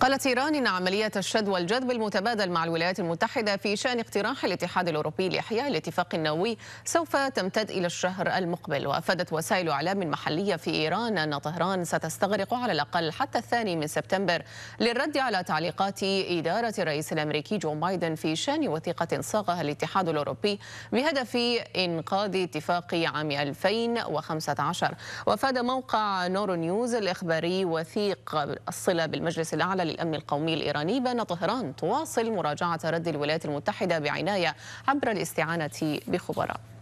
قالت إيران إن عملية الشد والجذب المتبادل مع الولايات المتحدة في شأن اقتراح الاتحاد الأوروبي لإحياء الاتفاق النووي سوف تمتد إلى الشهر المقبل وأفادت وسائل إعلام محلية في إيران أن طهران ستستغرق على الأقل حتى الثاني من سبتمبر للرد على تعليقات إدارة الرئيس الأمريكي جو بايدن في شأن وثيقة صاغها الاتحاد الأوروبي بهدف إنقاذ اتفاق عام 2015 وأفاد موقع نورو نيوز الإخباري وثيق الصلة بالمجلس الأعلى قبل الأمن القومي الإيراني بأن طهران تواصل مراجعة رد الولايات المتحدة بعناية عبر الاستعانة بخبراء